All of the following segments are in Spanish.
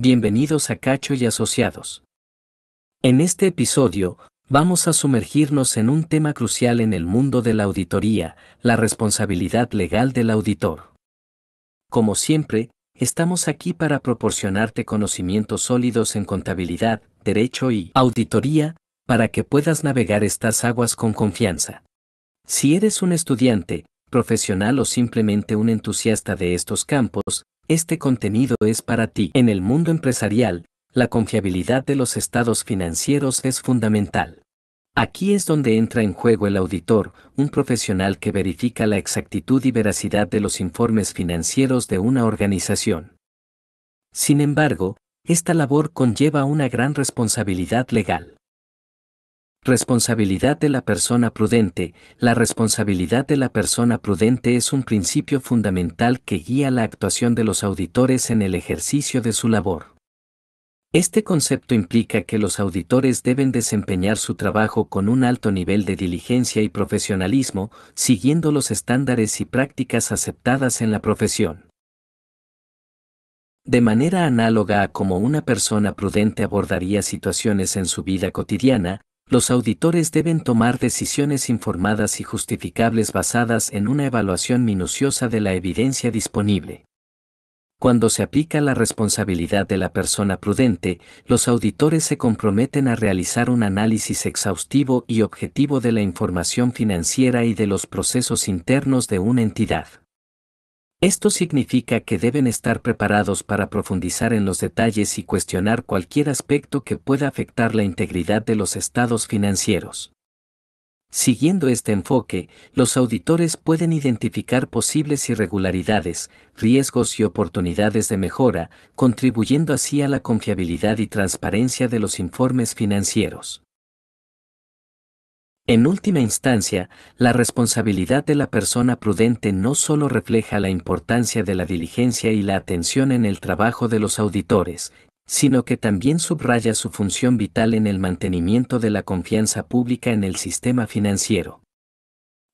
Bienvenidos a Cacho y Asociados. En este episodio, vamos a sumergirnos en un tema crucial en el mundo de la auditoría, la responsabilidad legal del auditor. Como siempre, estamos aquí para proporcionarte conocimientos sólidos en contabilidad, derecho y auditoría, para que puedas navegar estas aguas con confianza. Si eres un estudiante, profesional o simplemente un entusiasta de estos campos, este contenido es para ti. En el mundo empresarial, la confiabilidad de los estados financieros es fundamental. Aquí es donde entra en juego el auditor, un profesional que verifica la exactitud y veracidad de los informes financieros de una organización. Sin embargo, esta labor conlleva una gran responsabilidad legal. Responsabilidad de la persona prudente. La responsabilidad de la persona prudente es un principio fundamental que guía la actuación de los auditores en el ejercicio de su labor. Este concepto implica que los auditores deben desempeñar su trabajo con un alto nivel de diligencia y profesionalismo, siguiendo los estándares y prácticas aceptadas en la profesión. De manera análoga a cómo una persona prudente abordaría situaciones en su vida cotidiana, los auditores deben tomar decisiones informadas y justificables basadas en una evaluación minuciosa de la evidencia disponible. Cuando se aplica la responsabilidad de la persona prudente, los auditores se comprometen a realizar un análisis exhaustivo y objetivo de la información financiera y de los procesos internos de una entidad. Esto significa que deben estar preparados para profundizar en los detalles y cuestionar cualquier aspecto que pueda afectar la integridad de los estados financieros. Siguiendo este enfoque, los auditores pueden identificar posibles irregularidades, riesgos y oportunidades de mejora, contribuyendo así a la confiabilidad y transparencia de los informes financieros. En última instancia, la responsabilidad de la persona prudente no solo refleja la importancia de la diligencia y la atención en el trabajo de los auditores, sino que también subraya su función vital en el mantenimiento de la confianza pública en el sistema financiero.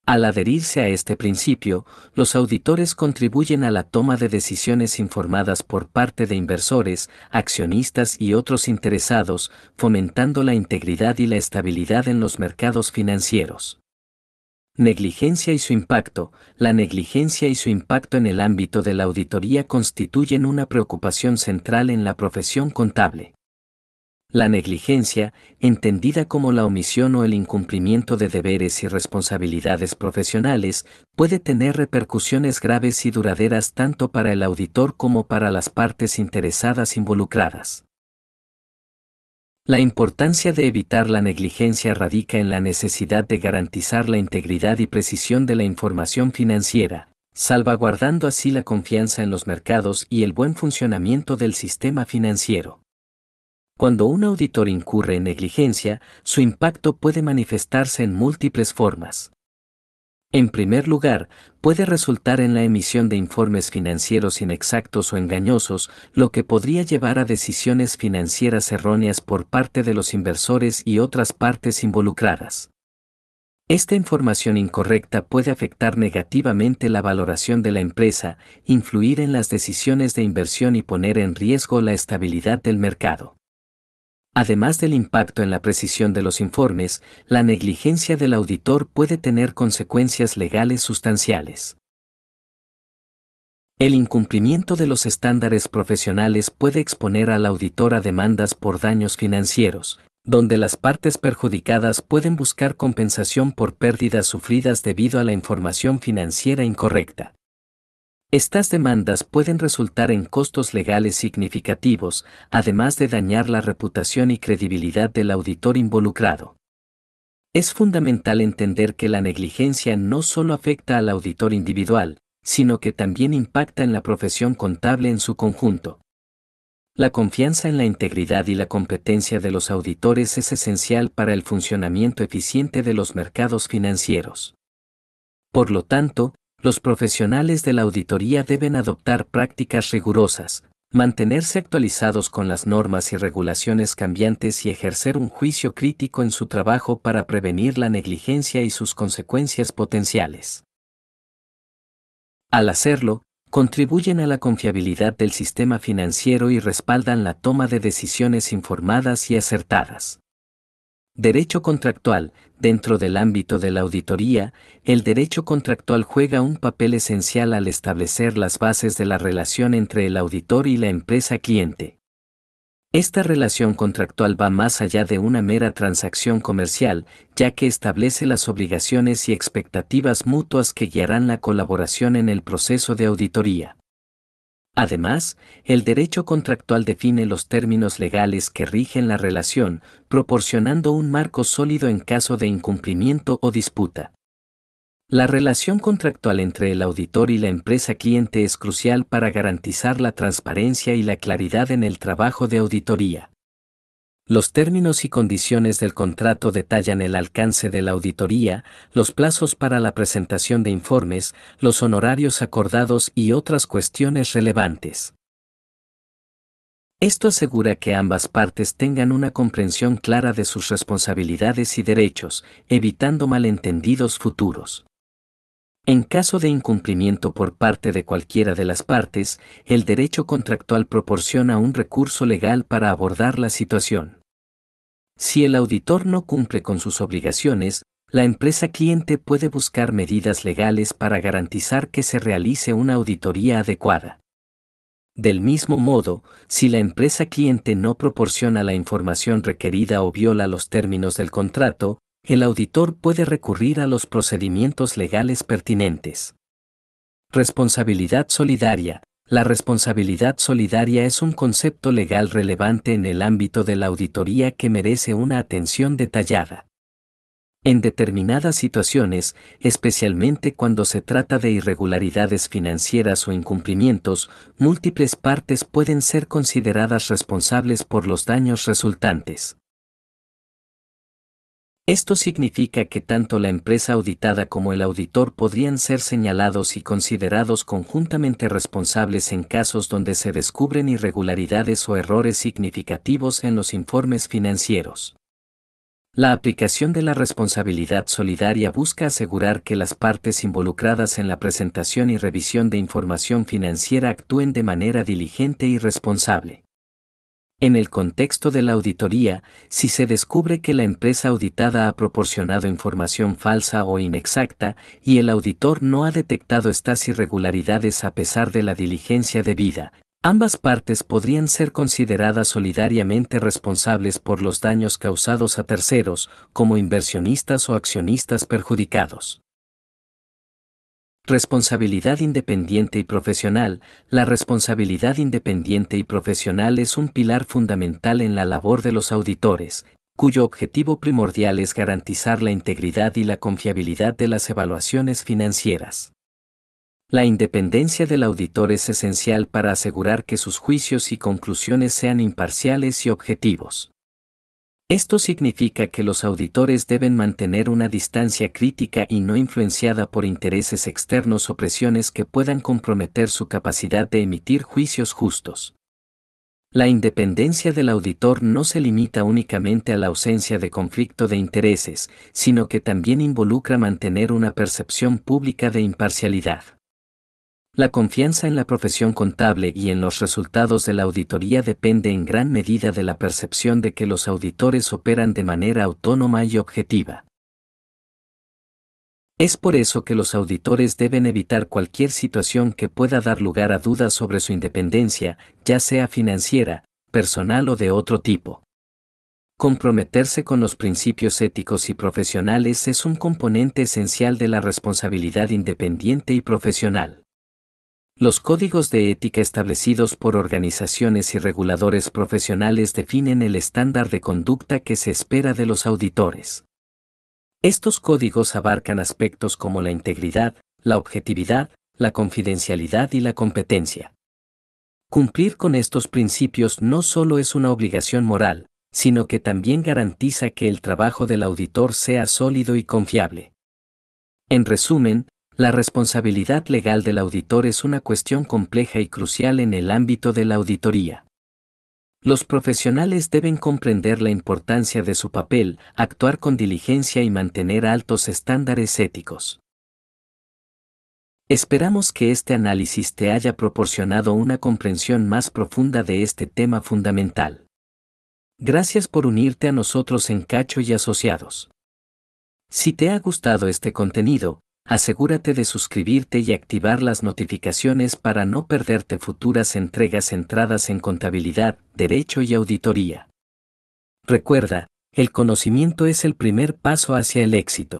Al adherirse a este principio, los auditores contribuyen a la toma de decisiones informadas por parte de inversores, accionistas y otros interesados, fomentando la integridad y la estabilidad en los mercados financieros. Negligencia y su impacto. La negligencia y su impacto en el ámbito de la auditoría constituyen una preocupación central en la profesión contable. La negligencia, entendida como la omisión o el incumplimiento de deberes y responsabilidades profesionales, puede tener repercusiones graves y duraderas tanto para el auditor como para las partes interesadas involucradas. La importancia de evitar la negligencia radica en la necesidad de garantizar la integridad y precisión de la información financiera, salvaguardando así la confianza en los mercados y el buen funcionamiento del sistema financiero. Cuando un auditor incurre en negligencia, su impacto puede manifestarse en múltiples formas. En primer lugar, puede resultar en la emisión de informes financieros inexactos o engañosos, lo que podría llevar a decisiones financieras erróneas por parte de los inversores y otras partes involucradas. Esta información incorrecta puede afectar negativamente la valoración de la empresa, influir en las decisiones de inversión y poner en riesgo la estabilidad del mercado. Además del impacto en la precisión de los informes, la negligencia del auditor puede tener consecuencias legales sustanciales. El incumplimiento de los estándares profesionales puede exponer al auditor a demandas por daños financieros, donde las partes perjudicadas pueden buscar compensación por pérdidas sufridas debido a la información financiera incorrecta. Estas demandas pueden resultar en costos legales significativos, además de dañar la reputación y credibilidad del auditor involucrado. Es fundamental entender que la negligencia no solo afecta al auditor individual, sino que también impacta en la profesión contable en su conjunto. La confianza en la integridad y la competencia de los auditores es esencial para el funcionamiento eficiente de los mercados financieros. Por lo tanto, los profesionales de la auditoría deben adoptar prácticas rigurosas, mantenerse actualizados con las normas y regulaciones cambiantes y ejercer un juicio crítico en su trabajo para prevenir la negligencia y sus consecuencias potenciales. Al hacerlo, contribuyen a la confiabilidad del sistema financiero y respaldan la toma de decisiones informadas y acertadas. Derecho contractual. Dentro del ámbito de la auditoría, el derecho contractual juega un papel esencial al establecer las bases de la relación entre el auditor y la empresa cliente. Esta relación contractual va más allá de una mera transacción comercial, ya que establece las obligaciones y expectativas mutuas que guiarán la colaboración en el proceso de auditoría. Además, el derecho contractual define los términos legales que rigen la relación, proporcionando un marco sólido en caso de incumplimiento o disputa. La relación contractual entre el auditor y la empresa cliente es crucial para garantizar la transparencia y la claridad en el trabajo de auditoría. Los términos y condiciones del contrato detallan el alcance de la auditoría, los plazos para la presentación de informes, los honorarios acordados y otras cuestiones relevantes. Esto asegura que ambas partes tengan una comprensión clara de sus responsabilidades y derechos, evitando malentendidos futuros. En caso de incumplimiento por parte de cualquiera de las partes, el derecho contractual proporciona un recurso legal para abordar la situación. Si el auditor no cumple con sus obligaciones, la empresa cliente puede buscar medidas legales para garantizar que se realice una auditoría adecuada. Del mismo modo, si la empresa cliente no proporciona la información requerida o viola los términos del contrato, el auditor puede recurrir a los procedimientos legales pertinentes. Responsabilidad solidaria. La responsabilidad solidaria es un concepto legal relevante en el ámbito de la auditoría que merece una atención detallada. En determinadas situaciones, especialmente cuando se trata de irregularidades financieras o incumplimientos, múltiples partes pueden ser consideradas responsables por los daños resultantes. Esto significa que tanto la empresa auditada como el auditor podrían ser señalados y considerados conjuntamente responsables en casos donde se descubren irregularidades o errores significativos en los informes financieros. La aplicación de la responsabilidad solidaria busca asegurar que las partes involucradas en la presentación y revisión de información financiera actúen de manera diligente y responsable. En el contexto de la auditoría, si se descubre que la empresa auditada ha proporcionado información falsa o inexacta y el auditor no ha detectado estas irregularidades a pesar de la diligencia debida, ambas partes podrían ser consideradas solidariamente responsables por los daños causados a terceros, como inversionistas o accionistas perjudicados. Responsabilidad independiente y profesional. La responsabilidad independiente y profesional es un pilar fundamental en la labor de los auditores, cuyo objetivo primordial es garantizar la integridad y la confiabilidad de las evaluaciones financieras. La independencia del auditor es esencial para asegurar que sus juicios y conclusiones sean imparciales y objetivos. Esto significa que los auditores deben mantener una distancia crítica y no influenciada por intereses externos o presiones que puedan comprometer su capacidad de emitir juicios justos. La independencia del auditor no se limita únicamente a la ausencia de conflicto de intereses, sino que también involucra mantener una percepción pública de imparcialidad. La confianza en la profesión contable y en los resultados de la auditoría depende en gran medida de la percepción de que los auditores operan de manera autónoma y objetiva. Es por eso que los auditores deben evitar cualquier situación que pueda dar lugar a dudas sobre su independencia, ya sea financiera, personal o de otro tipo. Comprometerse con los principios éticos y profesionales es un componente esencial de la responsabilidad independiente y profesional. Los códigos de ética establecidos por organizaciones y reguladores profesionales definen el estándar de conducta que se espera de los auditores. Estos códigos abarcan aspectos como la integridad, la objetividad, la confidencialidad y la competencia. Cumplir con estos principios no solo es una obligación moral, sino que también garantiza que el trabajo del auditor sea sólido y confiable. En resumen, la responsabilidad legal del auditor es una cuestión compleja y crucial en el ámbito de la auditoría. Los profesionales deben comprender la importancia de su papel, actuar con diligencia y mantener altos estándares éticos. Esperamos que este análisis te haya proporcionado una comprensión más profunda de este tema fundamental. Gracias por unirte a nosotros en Cacho y Asociados. Si te ha gustado este contenido, Asegúrate de suscribirte y activar las notificaciones para no perderte futuras entregas centradas en contabilidad, derecho y auditoría. Recuerda, el conocimiento es el primer paso hacia el éxito.